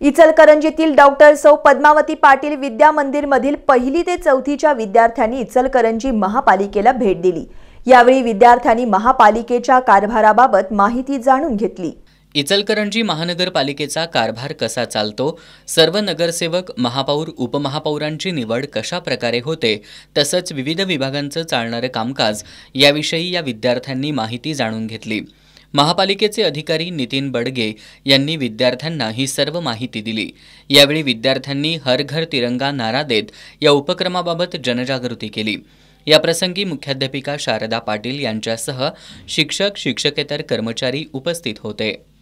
इचलकरंजीतील doctor सौ पद्मावती पाटील विद्या मधील पहिली ते चौथीच्या विद्यार्थ्यांनी इचलकरंजी महापालिकेला भेट दिली यावेळी विद्यार्थ्यांनी महापालिकेच्या कारभाराबाबत माहिती जाणून घेतली इचलकरंजी महानगरपालिकेचा कारभार कसा चालतो सर्व नगरसेवक महापौर उपमहापौरांची निवड कशा प्रकारे होते तसंच विविध विभागांचं चालणारं कामकाज याविषयी या विद्यार्थ्यांनी माहिती जाणून घेतली महापालिकेचे अधिकारी नितीन बडगे यांनी विद्यार्थ्यांना ही सर्व माहिती दिली यावेळी विद्यार्थ्यांनी हर घर तिरंगा नारा देत या उपक्रमाबाबत जनजागृती केली याप्रसंगी मुख्याध्यापिका शारदा पाटील यांच्यासह शिक्षक शिक्षकेतर कर्मचारी उपस्थित होते